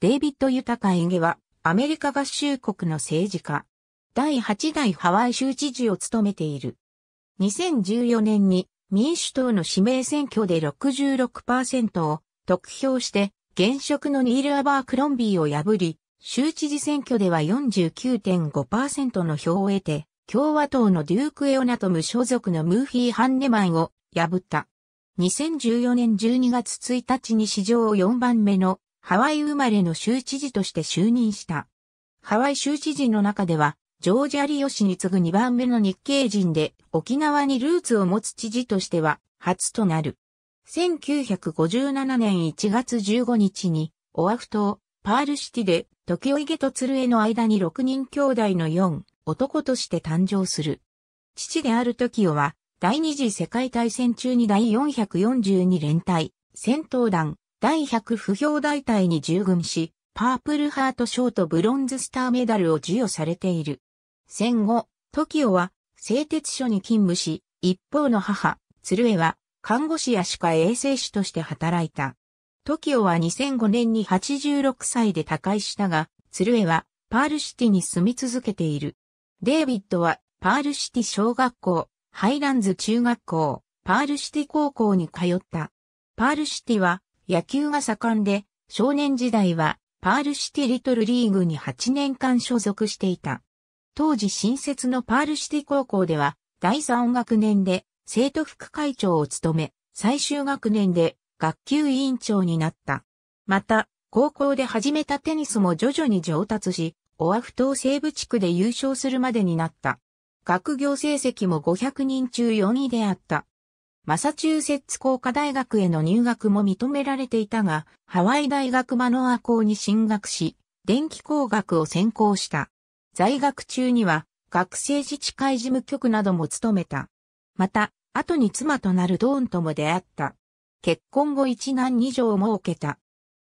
デイビッド・ユタカ・エゲは、アメリカ合衆国の政治家。第8代ハワイ州知事を務めている。2014年に民主党の指名選挙で66%を得票して、現職のニール・アバー・クロンビーを破り、州知事選挙では49.5%の票を得て、共和党のデューク・エオナと無所属のムーフィー・ハンネマンを破った。2014年12月1日に史上4番目のハワイ生まれの州知事として就任した。ハワイ州知事の中では、ジョージ・アリヨシに次ぐ2番目の日系人で、沖縄にルーツを持つ知事としては、初となる。1957年1月15日に、オアフ島、パールシティで、時オ・イゲと鶴江の間に6人兄弟の4、男として誕生する。父である時オは、第二次世界大戦中に第442連隊、戦闘団、第100不評大隊に従軍し、パープルハート賞とブロンズスターメダルを授与されている。戦後、トキオは製鉄所に勤務し、一方の母、鶴江は看護師や歯科衛生士として働いた。トキオは2005年に86歳で他界したが、鶴江はパールシティに住み続けている。デイビッドはパールシティ小学校、ハイランズ中学校、パールシティ高校に通った。パールシティは野球が盛んで、少年時代はパールシティリトルリーグに8年間所属していた。当時新設のパールシティ高校では、第3学年で生徒副会長を務め、最終学年で学級委員長になった。また、高校で始めたテニスも徐々に上達し、オアフ島西部地区で優勝するまでになった。学業成績も500人中4位であった。マサチューセッツ工科大学への入学も認められていたが、ハワイ大学マノア校に進学し、電気工学を専攻した。在学中には、学生自治会事務局なども務めた。また、後に妻となるドーンとも出会った。結婚後一男二女を設けた。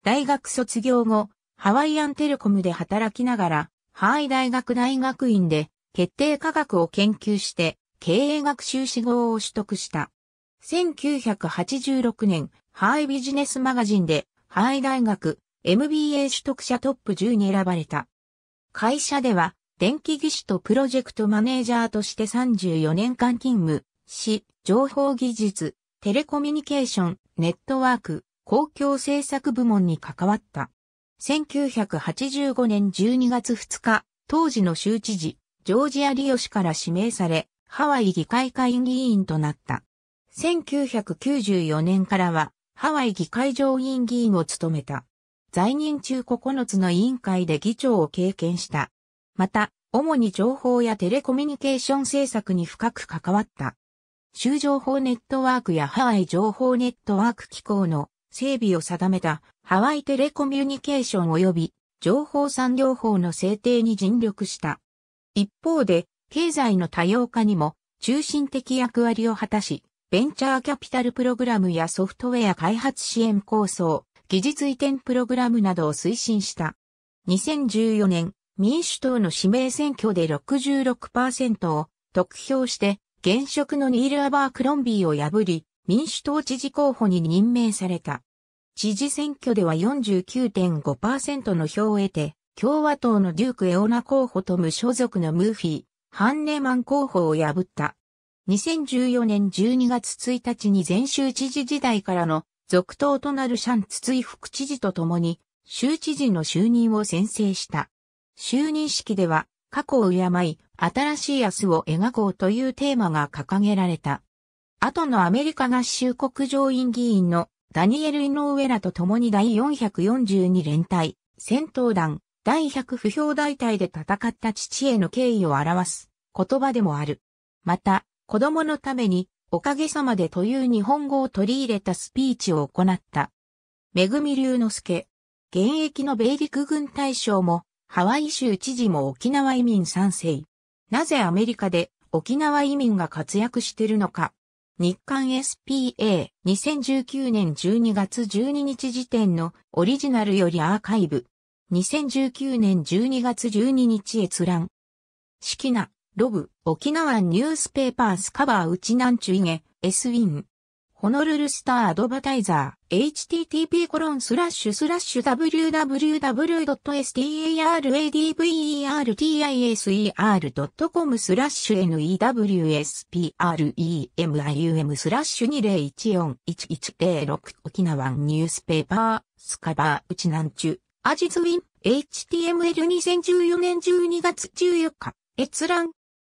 大学卒業後、ハワイアンテレコムで働きながら、ハワイ大学大学院で決定科学を研究して、経営学修士号を取得した。1986年、ハイビジネスマガジンで、ハイ大学 MBA 取得者トップ10に選ばれた。会社では、電気技師とプロジェクトマネージャーとして34年間勤務し、情報技術、テレコミュニケーション、ネットワーク、公共政策部門に関わった。1985年12月2日、当時の州知事、ジョージア・リオ氏から指名され、ハワイ議会会議員となった。1994年からはハワイ議会上院議員を務めた。在任中9つの委員会で議長を経験した。また、主に情報やテレコミュニケーション政策に深く関わった。州情報ネットワークやハワイ情報ネットワーク機構の整備を定めたハワイテレコミュニケーション及び情報産業法の制定に尽力した。一方で、経済の多様化にも中心的役割を果たし、ベンチャーキャピタルプログラムやソフトウェア開発支援構想、技術移転プログラムなどを推進した。2014年、民主党の指名選挙で66%を得票して、現職のニール・アバー・クロンビーを破り、民主党知事候補に任命された。知事選挙では49.5%の票を得て、共和党のデューク・エオナ候補と無所属のムーフィー、ハンネマン候補を破った。2014年12月1日に前州知事時代からの続投となるシャンツツイ副知事と共に、州知事の就任を宣誓した。就任式では、過去を敬い、新しい明日を描こうというテーマが掲げられた。後のアメリカ合衆国上院議員のダニエル・イノウエラと共に第442連隊、戦闘団、第100不評大隊で戦った父への敬意を表す言葉でもある。また、子供のために、おかげさまでという日本語を取り入れたスピーチを行った。めぐみ龍之介。現役の米陸軍大将も、ハワイ州知事も沖縄移民賛成。なぜアメリカで沖縄移民が活躍してるのか。日刊 SPA 2019年12月12日時点のオリジナルよりアーカイブ2019年12月12日閲覧。式なロブ、沖縄ニュースペーパースカバーウチナンチュイゲ、S ウィン。ホノルルスターアドバタイザー、http コロンスラッシュスラッシュ www.staradvertiser.com スラッシュ newspremium スラッシュ20141106沖縄ニュースペーパー、スカバーウチナンチュ、アジズウィン、HTML2014 年12月14日、閲覧。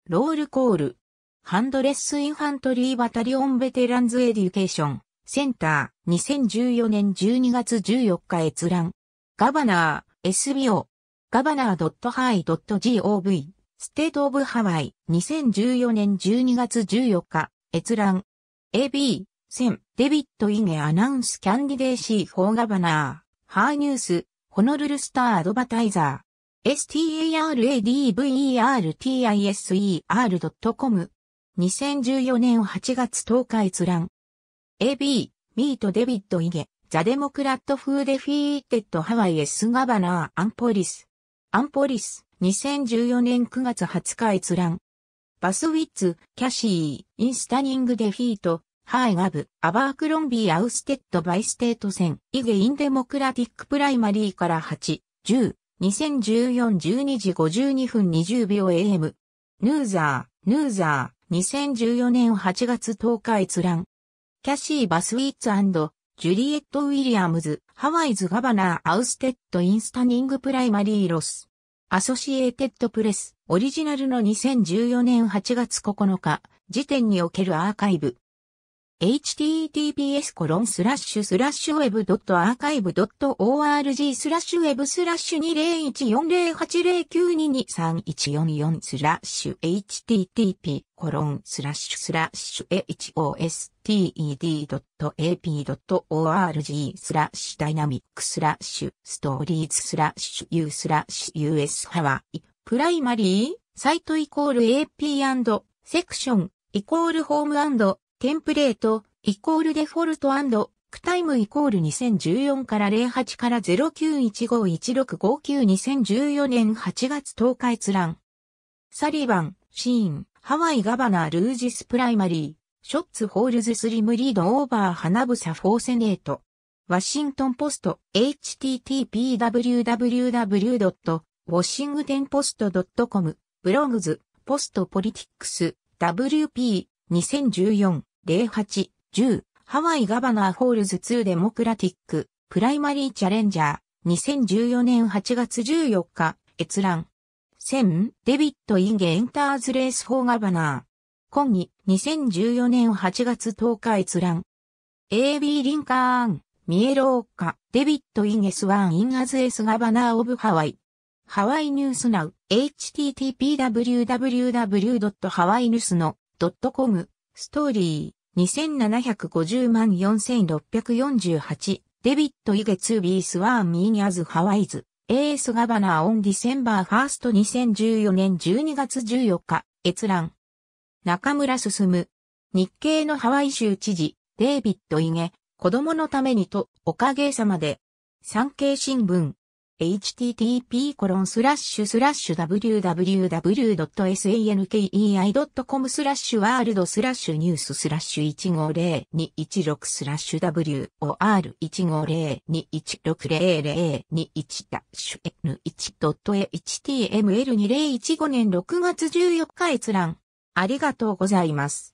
ロールコール、ハンドレスインファントリーバタリオンベテランズエデュケーション、センター、2014年12月14日閲覧。ガバナー、SBO、ガバナー .hi.gov、ステートオブハワイ、2014年12月14日、閲覧。AB、1000、デビット・イゲアナウンスキャンディデーシー・フォー・ガバナー、ハーニュース、ホノルルスター・アドバタイザー。s t a r a d v e r t i s e r c o m 2014年8月10日閲覧 AB、ミート・デビッド・イゲ、ザ・デモクラット・フー・デフィーテッド・ハワイ・エス・ガバナー・アンポリスアンポリス2014年9月20日閲覧バスウィッツ、キャシー、インスタニング・デフィート、ハイガブ、アバークロンビー・アウステッド・バイステート戦、イゲ・イン・デモクラティック・プライマリーから8、10、2014-12時52分20秒 AM。ヌーザー、ヌーザー、2014年8月10日閲覧。キャシー・バスウィッツジュリエット・ウィリアムズ、ハワイズ・ガバナー・アウステッド・インスタニング・プライマリー・ロス。アソシエーテッド・プレス、オリジナルの2014年8月9日、時点におけるアーカイブ。https コロンスラッシュスラッシュウェブドットアーカイブドット org スラッシュウェブスラッシュ20140809223144スラッシュ http コロンスラッシュスラッシュ hosted.ap.org スラッシュダイナミックスラッシュストーリーズスラッシュ u スラッシュ us ハワイプライマリーサイトイコール ap& セクションイコールホームテンプレート、イコールデフォルトクタイムイコール2014から08から091516592014年8月10日閲覧。サリバン、シーン、ハワイガバナールージスプライマリー、ショッツホールズスリムリードオーバー花房フォーセネート。ワシントンポスト http://www.washingtonpost.com ブログズポストポリティックス WP2014 08、10、ハワイガバナーホールズ2デモクラティック、プライマリーチャレンジャー、2014年8月14日、閲覧。1000、デビット・インゲ・エンターズ・レース・フォー・ガバナー。今季2014年8月10日閲覧。AB リンカーン、ミエローカ、デビット・インゲス・ワン・イン・アズ・エス・ガバナー・オブ・ハワイ。ハワイニュースナウ、http://www.hawaiinews.com ストーリー、2750万4648、デビット・イゲツービースワーン・ミーニャズ・ハワイズ、AS ガバナー・オン・ディセンバー・ファースト2014年12月14日、閲覧。中村進、日系のハワイ州知事、デイビット・イゲ、子供のためにと、おかげさまで、産経新聞。http://www.sankei.com スラッシュワールドスラッシュニューススラッシュ150216スラッシュ WOR1502160021 ダッシュ N1.html2015 年6月14日閲覧。ありがとうございます。